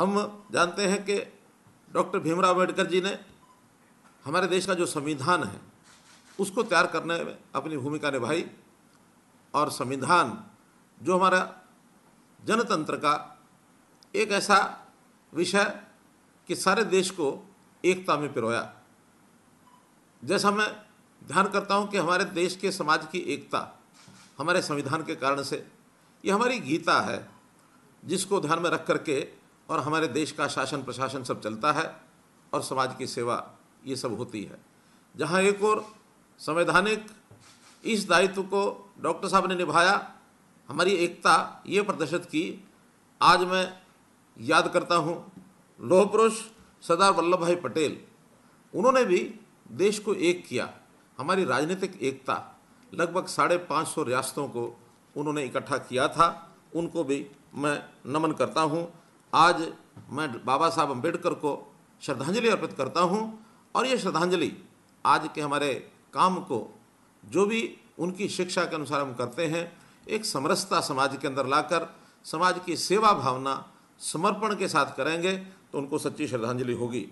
हम जानते हैं कि डॉक्टर भीमराव अम्बेडकर जी ने हमारे देश का जो संविधान है उसको तैयार करने में अपनी भूमिका निभाई और संविधान जो हमारा जनतंत्र का एक ऐसा विषय कि सारे देश को एकता में पिरोया जैसा मैं ध्यान करता हूँ कि हमारे देश के समाज की एकता हमारे संविधान के कारण से ये हमारी गीता है जिसको ध्यान में रख करके और हमारे देश का शासन प्रशासन सब चलता है और समाज की सेवा ये सब होती है जहाँ एक और संवैधानिक इस दायित्व को डॉक्टर साहब ने निभाया हमारी एकता ये प्रदर्शित की आज मैं याद करता हूँ लोह पुरुष सरदार वल्लभ भाई पटेल उन्होंने भी देश को एक किया हमारी राजनीतिक एकता लगभग साढ़े पाँच सौ रियासतों को उन्होंने इकट्ठा किया था उनको भी मैं नमन करता हूँ आज मैं बाबा साहब अम्बेडकर को श्रद्धांजलि अर्पित करता हूँ और ये श्रद्धांजलि आज के हमारे काम को जो भी उनकी शिक्षा के अनुसार हम करते हैं एक समरसता समाज के अंदर लाकर समाज की सेवा भावना समर्पण के साथ करेंगे तो उनको सच्ची श्रद्धांजलि होगी